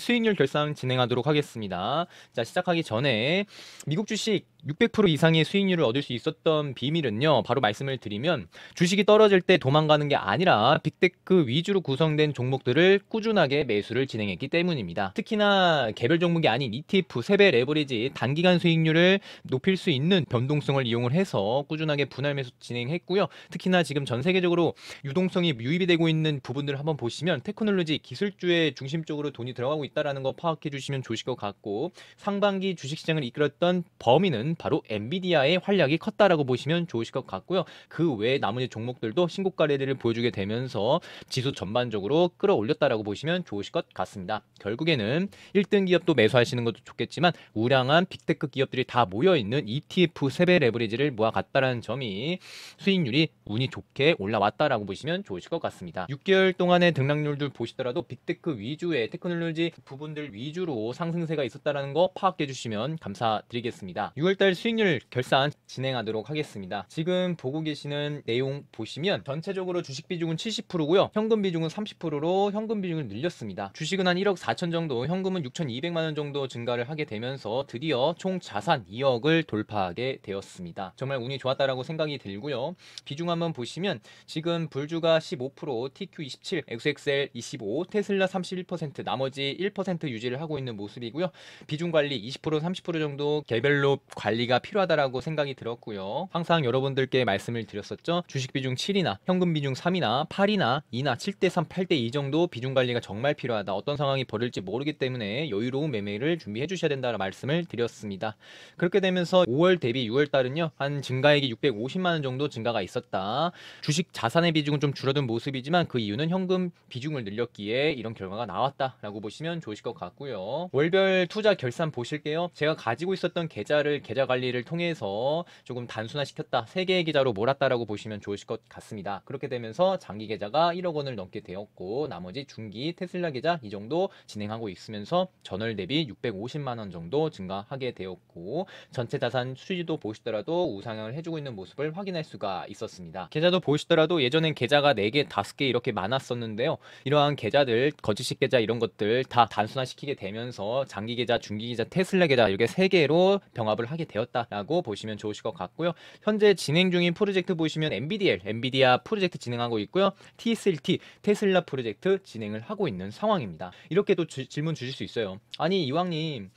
수익률 결산 진행하도록 하겠습니다. 자, 시작하기 전에 미국 주식 600% 이상의 수익률을 얻을 수 있었던 비밀은요. 바로 말씀을 드리면 주식이 떨어질 때 도망가는 게 아니라 빅테크 위주로 구성된 종목들을 꾸준하게 매수를 진행했기 때문입니다. 특히나 개별 종목이 아닌 ETF 3배 레버리지 단기간 수익률을 높일 수 있는 변동성을 이용을 해서 꾸준하게 분할 매수 진행했고요. 특히나 지금 전 세계적으로 유동성이 유입이 되고 있는 부분들을 한번 보시면 테크놀로지 기술주의 중심 적으로 돈이 들어가고 있다라는 거 파악해 주시면 좋으실 것 같고 상반기 주식시장을 이끌었던 범위는 바로 엔비디아의 활약이 컸다라고 보시면 좋으실 것 같고요. 그 외에 나머지 종목들도 신고가 레리를 보여주게 되면서 지수 전반적으로 끌어올렸다라고 보시면 좋으실 것 같습니다. 결국에는 1등 기업도 매수하시는 것도 좋겠지만 우량한 빅테크 기업들이 다 모여 있는 ETF 3배 레버리지를 모아갔다라는 점이 수익률이 운이 좋게 올라왔다라고 보시면 좋으실 것 같습니다. 6개월 동안의 등락률들 보시더라도 빅테크 위주의 테크놀로지 부분들 위주로 상승세가 있었다라는 거 파악해 주시면 감사드리겠습니다. 6월 달 수익률 결산 진행하도록 하겠습니다. 지금 보고 계시는 내용 보시면 전체적으로 주식 비중은 70%고요. 현금 비중은 30%로 현금 비중을 늘렸습니다. 주식은 한 1억 4천 정도, 현금은 6,200만 원 정도 증가를 하게 되면서 드디어 총 자산 2억을 돌파하게 되었습니다. 정말 운이 좋았다라고 생각이 들고요. 비중 한번 보시면 지금 불주가 15%, TQ27, XXL 25, 테슬라 31%, 나머지 1% 유지를 하고 있는 모습이고요. 비중 관리 20% 30% 정도 개별로 관리 관리가 필요하다라고 생각이 들었고요. 항상 여러분들께 말씀을 드렸었죠. 주식 비중 7이나 현금 비중 3이나 8이나 2나 7대 3, 8대 2 정도 비중 관리가 정말 필요하다. 어떤 상황이 벌일지 모르기 때문에 여유로운 매매를 준비해 주셔야 된다는 말씀을 드렸습니다. 그렇게 되면서 5월 대비 6월 달은요. 한 증가액이 650만 원 정도 증가가 있었다. 주식 자산의 비중은 좀 줄어든 모습이지만 그 이유는 현금 비중을 늘렸기에 이런 결과가 나왔다라고 보시면 좋으실 것 같고요. 월별 투자 결산 보실게요. 제가 가지고 있었던 계좌를 계 계좌 관리를 통해서 조금 단순화시켰다. 세 개의 계좌로 몰았다라고 보시면 좋으실 것 같습니다. 그렇게 되면서 장기 계좌가 1억 원을 넘게 되었고 나머지 중기 테슬라 계좌 이 정도 진행하고 있으면서 전월 대비 650만 원 정도 증가하게 되었고 전체 자산 수지도 보시더라도 우상향을 해주고 있는 모습을 확인할 수가 있었습니다. 계좌도 보시더라도 예전엔 계좌가 4개, 5개 이렇게 많았었는데요. 이러한 계좌들, 거짓식 계좌 이런 것들 다 단순화시키게 되면서 장기 계좌, 중기 계좌, 테슬라 계좌 이렇게 3개로 병합을 하게 시작 되었다라고 보시면 좋으실 것 같고요. 현재 진행 중인 프로젝트 보시면 NVDL, 엔비디아 프로젝트 진행하고 있고요. TSLT, 테슬라 프로젝트 진행을 하고 있는 상황입니다. 이렇게 도 주, 질문 주실 수 있어요. 아니 이왕님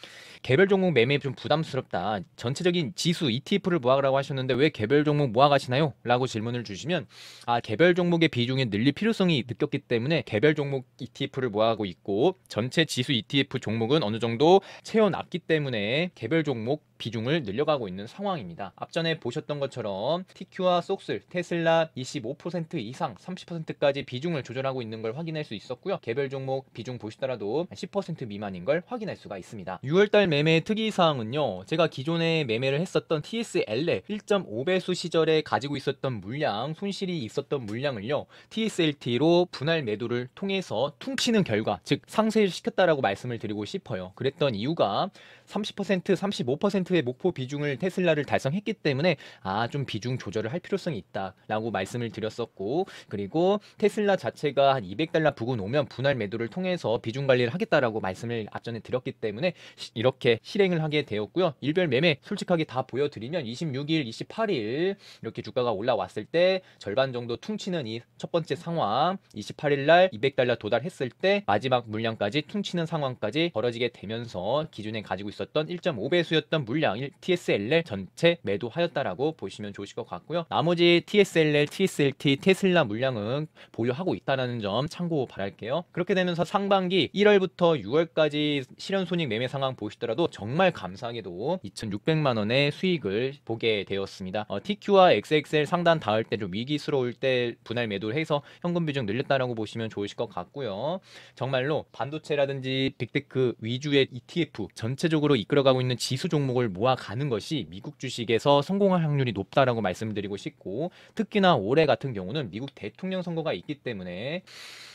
개별 종목 매매 좀 부담스럽다. 전체적인 지수 ETF를 모아라고 가 하셨는데 왜 개별 종목 모아가시나요? 라고 질문을 주시면 아 개별 종목의 비중이 늘릴 필요성이 느꼈기 때문에 개별 종목 ETF를 모아가고 있고 전체 지수 ETF 종목은 어느 정도 채워놨기 때문에 개별 종목 비중을 늘려가고 있는 상황입니다. 앞전에 보셨던 것처럼 TQ와 속슬, 테슬라 25% 이상 30%까지 비중을 조절하고 있는 걸 확인할 수 있었고요. 개별 종목 비중 보시더라도 10% 미만인 걸 확인할 수가 있습니다. 6월달 매매 특이사항은요. 제가 기존에 매매를 했었던 TSL에 1.5배수 시절에 가지고 있었던 물량, 손실이 있었던 물량을요. TSLT로 분할 매도를 통해서 퉁치는 결과, 즉 상쇄를 시켰다라고 말씀을 드리고 싶어요. 그랬던 이유가 30%, 35% 10%의 목표 비중을 테슬라를 달성했기 때문에 아 좀 비중 조절을 할 필요성이 있다라고 말씀을 드렸었고 그리고 테슬라 자체가 한 200달러 부근 오면 분할 매도를 통해서 비중 관리를 하겠다라고 말씀을 앞전에 드렸기 때문에 이렇게 실행을 하게 되었고요. 일별 매매 솔직하게 다 보여드리면 26일, 28일 이렇게 주가가 올라왔을 때 절반 정도 퉁치는 이 첫 번째 상황 28일 날 200달러 도달했을 때 마지막 물량까지 퉁치는 상황까지 벌어지게 되면서 기존에 가지고 있었던 1.5배수였던 물량 물량을 TSLL 전체 매도하였다라고 보시면 좋으실 것 같고요. 나머지 TSLL, TSLT, 테슬라 물량은 보유하고 있다는 점 참고 바랄게요. 그렇게 되면서 상반기 1월부터 6월까지 실현 손익 매매 상황 보시더라도 정말 감사하게도 2,600만 원의 수익을 보게 되었습니다. 어, TQ와 XXL 상단 닿을 때 좀 위기스러울 때 분할 매도를 해서 현금 비중 늘렸다라고 보시면 좋으실 것 같고요. 정말로 반도체라든지 빅테크 위주의 ETF 전체적으로 이끌어가고 있는 지수 종목을 돈을 모아가는 것이 미국 주식에서 성공할 확률이 높다라고 말씀드리고 싶고 특히나 올해 같은 경우는 미국 대통령 선거가 있기 때문에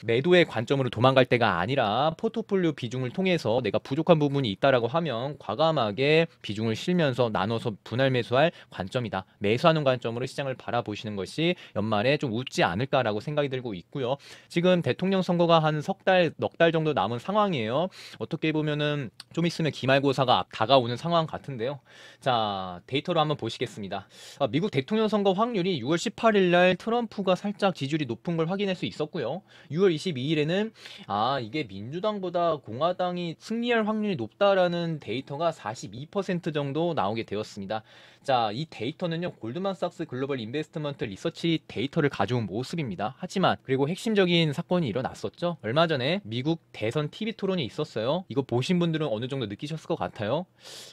매도의 관점으로 도망갈 때가 아니라 포트폴리오 비중을 통해서 내가 부족한 부분이 있다라고 하면 과감하게 비중을 실면서 나눠서 분할 매수할 관점이다. 매수하는 관점으로 시장을 바라보시는 것이 연말에 좀 웃지 않을까라고 생각이 들고 있고요. 지금 대통령 선거가 한 석 달, 넉 달 정도 남은 상황이에요. 어떻게 보면은 좀 있으면 기말고사가 다가오는 상황 같은데 있는데요. 자, 데이터로 한번 보시겠습니다. 아, 미국 대통령 선거 확률이 6월 18일 날 트럼프가 살짝 지지율이 높은 걸 확인할 수 있었고요. 6월 22일에는 아, 이게 민주당보다 공화당이 승리할 확률이 높다라는 데이터가 42% 정도 나오게 되었습니다. 자, 이 데이터는요. 골드만삭스 글로벌 인베스트먼트 리서치 데이터를 가져온 모습입니다. 하지만 그리고 핵심적인 사건이 일어났었죠. 얼마 전에 미국 대선 TV 토론이 있었어요. 이거 보신 분들은 어느 정도 느끼셨을 것 같아요.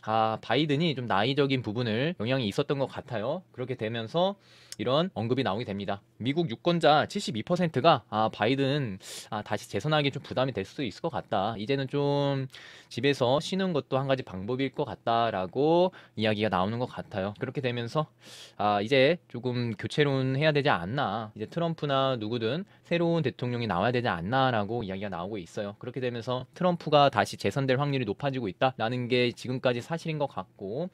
아, 바이 바이든이 좀 나이적인 부분을 영향이 있었던 것 같아요. 그렇게 되면서 이런 언급이 나오게 됩니다. 미국 유권자 72%가 아 바이든 아 다시 재선하기 좀 부담이 될 수도 있을 것 같다. 이제는 좀 집에서 쉬는 것도 한 가지 방법일 것 같다라고 이야기가 나오는 것 같아요. 그렇게 되면서 아 이제 조금 교체론 해야 되지 않나. 이제 트럼프나 누구든 새로운 대통령이 나와야 되지 않나라고 이야기가 나오고 있어요. 그렇게 되면서 트럼프가 다시 재선될 확률이 높아지고 있다라는 게 지금까지 사실인 것 같고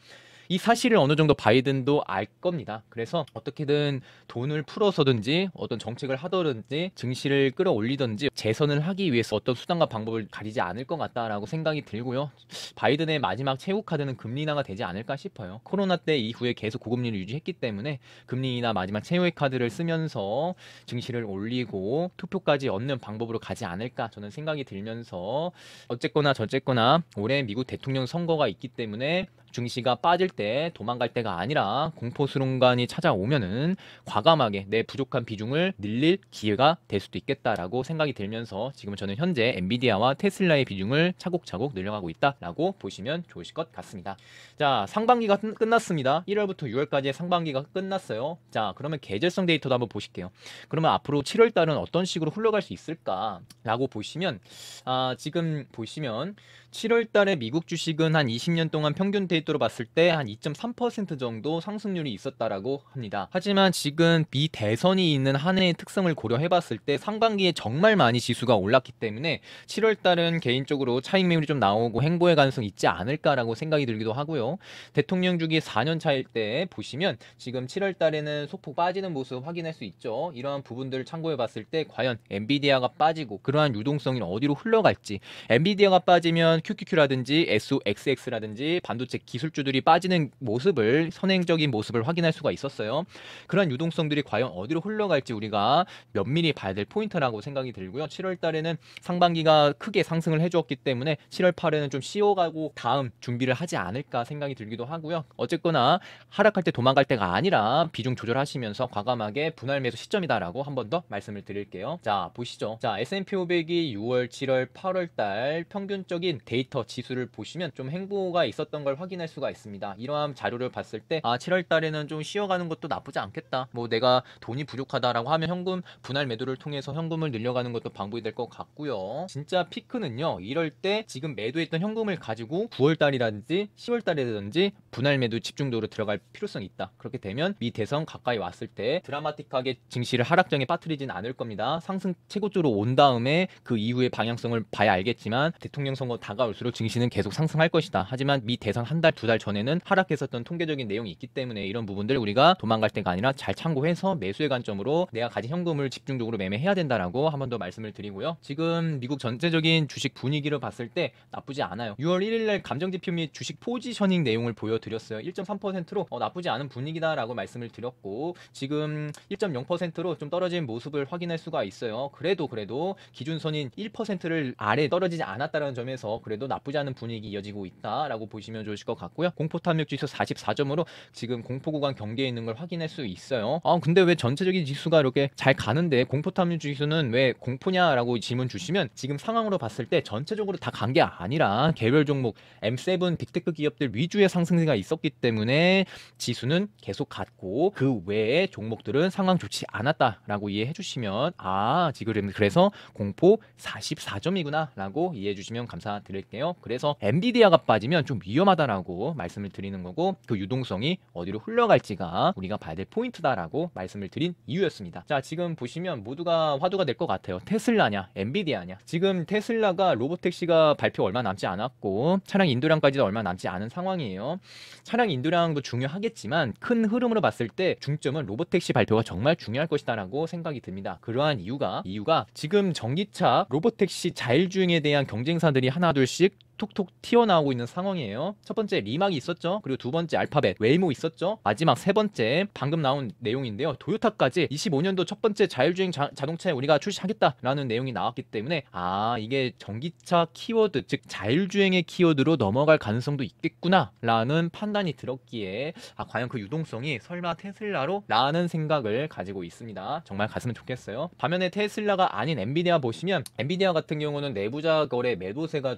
이 사실을 어느 정도 바이든도 알 겁니다. 그래서 어떻게든 돈을 풀어서든지 어떤 정책을 하더든지 증시를 끌어올리든지 재선을 하기 위해서 어떤 수단과 방법을 가리지 않을 것 같다라고 생각이 들고요. 바이든의 마지막 최후 카드는 금리 인하가 되지 않을까 싶어요. 코로나 때 이후에 계속 고금리를 유지했기 때문에 금리 인하 마지막 최후의 카드를 쓰면서 증시를 올리고 투표까지 얻는 방법으로 가지 않을까 저는 생각이 들면서 어쨌거나 저쨌거나 올해 미국 대통령 선거가 있기 때문에 증시가 빠질 때 도망갈 때가 아니라 공포 스 순간이 찾아오면은 과감하게 내 부족한 비중을 늘릴 기회가 될 수도 있겠다라고 생각이 들면서 지금 저는 현재 엔비디아와 테슬라의 비중을 차곡차곡 늘려가고 있다라고 보시면 좋으실 것 같습니다. 자, 상반기가 끝났습니다. 1월부터 6월까지의 상반기가 끝났어요. 자, 그러면 계절성 데이터도 한번 보실게요. 그러면 앞으로 7월 달은 어떤 식으로 흘러갈 수 있을까라고 보시면 아, 지금 보시면 7월 달에 미국 주식은 한 20년 동안 평균 데이터로 봤을 때 한 2.3% 정도 상승률이 있었다라고 합니다. 하지만 지금 비대선이 있는 한 해의 특성을 고려해 봤을 때 상반기에 정말 많이 지수가 올랐기 때문에 7월 달은 개인적으로 차익 매물이 좀 나오고 행보의 가능성이 있지 않을까라고 생각이 들기도 하고요. 대통령 주기 4년 차일 때 보시면 지금 7월 달에는 소폭 빠지는 모습 확인할 수 있죠. 이러한 부분들을 참고해 봤을 때 과연 엔비디아가 빠지고 그러한 유동성이 어디로 흘러갈지 엔비디아가 빠지면 QQQ라든지 SOXX라든지 반도체 기술주들이 빠지는 모습을 선행적인 모습을 확인할 수가 있었어요. 그러한 유동성들이 과연 어디로 흘러갈지 우리가 면밀히 봐야 될 포인트라고 생각이 들고요. 7월 달에는 상반기가 크게 상승을 해주었기 때문에 7월 8일는좀 쉬어가고 다음 준비를 하지 않을까 생각이 들기도 하고요. 어쨌거나 하락할 때 도망갈 때가 아니라 비중 조절하시면서 과감하게 분할 매수 시점이다라고 한 번 더 말씀을 드릴게요. 자 보시죠. 자 S&P 500이 6월, 7월, 8월 달 평균적인 대 데이터 지수를 보시면 좀 행보가 있었던 걸 확인할 수가 있습니다. 이러한 자료를 봤을 때아 7월 달에는 좀 쉬어가는 것도 나쁘지 않겠다. 뭐 내가 돈이 부족하다라고 하면 현금 분할 매도를 통해서 현금을 늘려가는 것도 방법이 될 것 같고요. 진짜 피크는요. 이럴 때 지금 매도했던 현금을 가지고 9월 달이라든지 10월 달이라든지 분할 매도 집중도로 들어갈 필요성이 있다. 그렇게 되면 미 대선 가까이 왔을 때 드라마틱하게 증시를 하락장에 빠뜨리진 않을 겁니다. 상승 최고조로 온 다음에 그 이후의 방향성을 봐야 알겠지만 대통령 선거 당 다가올수록 증시는 계속 상승할 것이다. 하지만 미 대선 한 달, 두 달 전에는 하락했었던 통계적인 내용이 있기 때문에 이런 부분들 우리가 도망갈 때가 아니라 잘 참고해서 매수의 관점으로 내가 가진 현금을 집중적으로 매매해야 된다라고 한번 더 말씀을 드리고요. 지금 미국 전체적인 주식 분위기를 봤을 때 나쁘지 않아요. 6월 1일 날 감정 지표 및 주식 포지셔닝 내용을 보여드렸어요. 1.3%로 어, 나쁘지 않은 분위기다라고 말씀을 드렸고 지금 1.0%로 좀 떨어진 모습을 확인할 수가 있어요. 그래도 그래도 기준선인 1%를 아래 떨어지지 않았다는 점에서 그래도 나쁘지 않은 분위기 이어지고 있다라고 보시면 좋으실 것 같고요. 공포 탐욕 지수 44점으로 지금 공포 구간 경계에 있는 걸 확인할 수 있어요. 아 근데 왜 전체적인 지수가 이렇게 잘 가는데 공포 탐욕 지수는 왜 공포냐라고 질문 주시면 지금 상황으로 봤을 때 전체적으로 다 간 게 아니라 개별 종목 M7 빅테크 기업들 위주의 상승세가 있었기 때문에 지수는 계속 갔고 그외의 종목들은 상황 좋지 않았다라고 이해해 주시면 아 지금 그래서 공포 44점이구나라고 이해해 주시면 감사드립니다. 드릴게요. 그래서 엔비디아가 빠지면 좀 위험하다라고 말씀을 드리는 거고 그 유동성이 어디로 흘러갈지가 우리가 봐야 될 포인트다라고 말씀을 드린 이유였습니다. 자 지금 보시면 모두가 화두가 될 것 같아요. 테슬라냐 엔비디아냐 지금 테슬라가 로봇택시가 발표 얼마 남지 않았고 차량 인도량까지도 얼마 남지 않은 상황이에요. 차량 인도량도 중요하겠지만 큰 흐름으로 봤을 때 중점은 로봇택시 발표가 정말 중요할 것이다라고 생각이 듭니다. 그러한 이유가 이유가 지금 전기차 로봇택시 자율주행에 대한 경쟁사들이 하나 둘 Русик 톡톡 튀어나오고 있는 상황이에요. 첫 번째 리막이 있었죠. 그리고 두 번째 알파벳, 웨이모 있었죠. 마지막 세 번째 방금 나온 내용인데요. 도요타까지 25년도 첫 번째 자율주행 자, 동차에 우리가 출시하겠다라는 내용이 나왔기 때문에 아 이게 전기차 키워드 즉 자율주행의 키워드로 넘어갈 가능성도 있겠구나라는 판단이 들었기에 아 과연 그 유동성이 설마 테슬라로? 라는 생각을 가지고 있습니다. 정말 갔으면 좋겠어요. 반면에 테슬라가 아닌 엔비디아 보시면 엔비디아 같은 경우는 내부자 거래 매도세가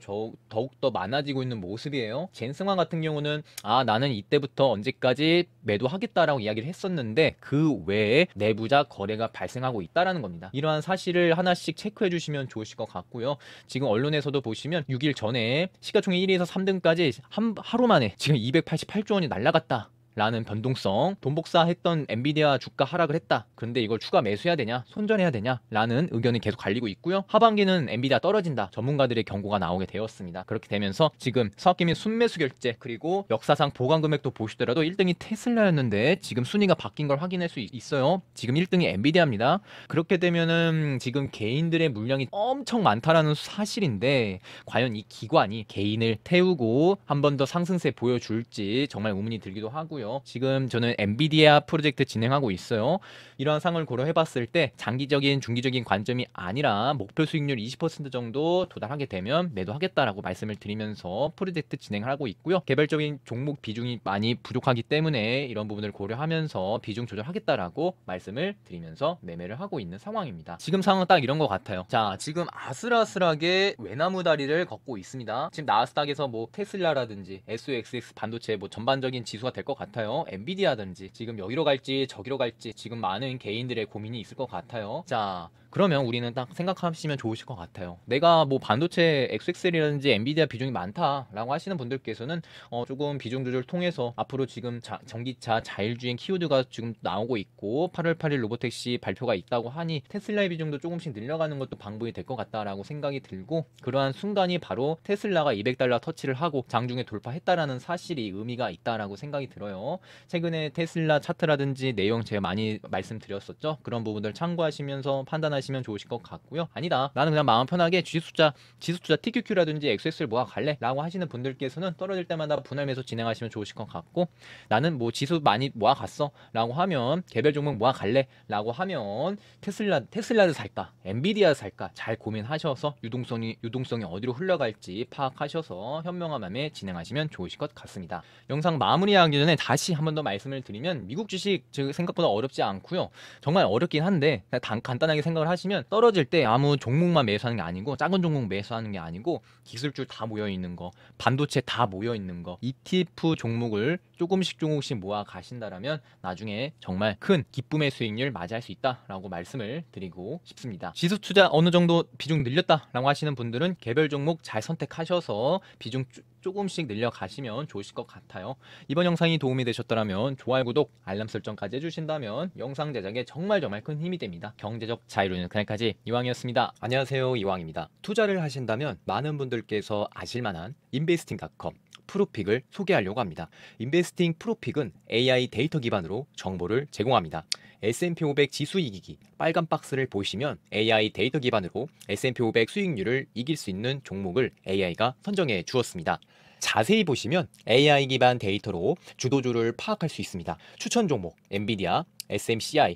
더욱 더욱더 많아지고 있는 모습이에요. 젠승환 같은 경우는 아 나는 이때부터 언제까지 매도하겠다라고 이야기를 했었는데 그 외에 내부자 거래가 발생하고 있다라는 겁니다. 이러한 사실을 하나씩 체크해 주시면 좋으실 것 같고요. 지금 언론에서도 보시면 6일 전에 시가총액 1위에서 3등까지 한 하루 만에 지금 288조 원이 날라갔다. 라는 변동성, 돈복사 했던 엔비디아 주가 하락을 했다. 근데 이걸 추가 매수해야 되냐? 손절해야 되냐? 라는 의견이 계속 갈리고 있고요. 하반기는 엔비디아 떨어진다. 전문가들의 경고가 나오게 되었습니다. 그렇게 되면서 지금 서학 기민 순매수 결제 그리고 역사상 보강 금액도 보시더라도 1등이 테슬라였는데 지금 순위가 바뀐 걸 확인할 수 있어요. 지금 1등이 엔비디아입니다. 그렇게 되면은 지금 개인들의 물량이 엄청 많다라는 사실인데 과연 이 기관이 개인을 태우고 한 번 더 상승세 보여줄지 정말 의문이 들기도 하고요. 있고요. 지금 저는 엔비디아 프로젝트 진행하고 있어요. 이러한 상을 고려해봤을 때 장기적인 중기적인 관점이 아니라 목표 수익률 20% 정도 도달하게 되면 매도하겠다라고 말씀을 드리면서 프로젝트 진행하고 을 있고요. 개별적인 종목 비중이 많이 부족하기 때문에 이런 부분을 고려하면서 비중 조절하겠다라고 말씀을 드리면서 매매를 하고 있는 상황입니다. 지금 상황은 딱 이런 것 같아요. 자, 지금 아슬아슬하게 외나무 다리를 걷고 있습니다. 지금 나스닥에서 뭐 테슬라라든지 SOXX 반도체 뭐 전반적인 지수가 될 것 같아요. 같아요. 엔비디아든지 지금 여기로 갈지 저기로 갈지 지금 많은 개인들의 고민이 있을 것 같아요. 자, 그러면 우리는 딱 생각하시면 좋으실 것 같아요. 내가 뭐 반도체 XXL이라든지 엔비디아 비중이 많다라고 하시는 분들께서는 어 조금 비중 조절 통해서 앞으로 지금 자, 전기차 자율주행 키워드가 지금 나오고 있고 8월 8일 로보택시 발표가 있다고 하니 테슬라의 비중도 조금씩 늘려가는 것도 방법이 될 것 같다라고 생각이 들고 그러한 순간이 바로 테슬라가 200달러 터치를 하고 장중에 돌파했다라는 사실이 의미가 있다라고 생각이 들어요. 최근에 테슬라 차트라든지 내용 제가 많이 말씀드렸었죠. 그런 부분들 참고하시면서 판단하 판단하시면 좋으실 것 같고요. 아니다. 나는 그냥 마음 편하게 지수자, 지수자 TQQ라든지 XX를 모아 갈래 라고 하시는 분들께서는 떨어질 때마다 분할 매수 진행하시면 좋으실 것 같고 나는 뭐 지수 많이 모아 갔어 라고 하면 개별 종목 모아 갈래 라고 하면 테슬라, 테슬라를 살까? 엔비디아를 살까? 잘 고민하셔서 유동성이, 유동성이 어디로 흘러갈지 파악하셔서 현명한 마음에 진행하시면 좋으실 것 같습니다. 영상 마무리하기 전에 다시 한 번 더 말씀을 드리면 미국 주식 생각보다 어렵지 않고요. 정말 어렵긴 한데 단, 간단하게 생각을 생각을 하시면 떨어질 때 아무 종목만 매수하는 게 아니고 작은 종목 매수하는 게 아니고 기술줄 다 모여 있는 거, 반도체 다 모여 있는 거, ETF 종목을 조금씩 조금씩 모아 가신다라면 나중에 정말 큰 기쁨의 수익률 맞이할 수 있다라고 말씀을 드리고 싶습니다. 지수 투자 어느 정도 비중 늘렸다라고 하시는 분들은 개별 종목 잘 선택하셔서 비중 조금씩 늘려가시면 좋으실 것 같아요. 이번 영상이 도움이 되셨다면 좋아요, 구독, 알람 설정까지 해주신다면 영상 제작에 정말 정말 큰 힘이 됩니다. 경제적 자유로운 그날까지 이왕이었습니다. 안녕하세요. 이왕입니다. 투자를 하신다면 많은 분들께서 아실만한 인베스팅닷컴 프로픽을 소개하려고 합니다. 인베스팅 프로픽은 AI 데이터 기반으로 정보를 제공합니다. S&P 500 지수 이기기 빨간 박스를 보시면 AI 데이터 기반으로 S&P 500 수익률을 이길 수 있는 종목을 AI가 선정해 주었습니다. 자세히 보시면 AI 기반 데이터로 주도주를 파악할 수 있습니다. 추천 종목 엔비디아, SMCI,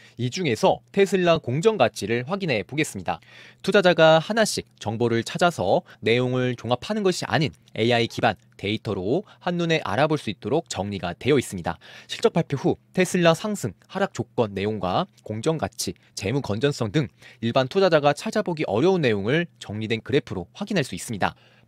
이 중에서 테슬라 공정 가치를 확인해 보겠습니다. 투자자가 하나씩 정보를 찾아서 내용을 종합하는 것이 아닌 AI 기반 데이터로 한눈에 알아볼 수 있도록 정리가 되어 있습니다. 실적 발표 후 테슬라 상승, 하락 조건 내용과 공정 가치, 재무 건전성 등 일반 투자자가 찾아보기 어려운 내용을 정리된 그래프로 확인할 수 있습니다.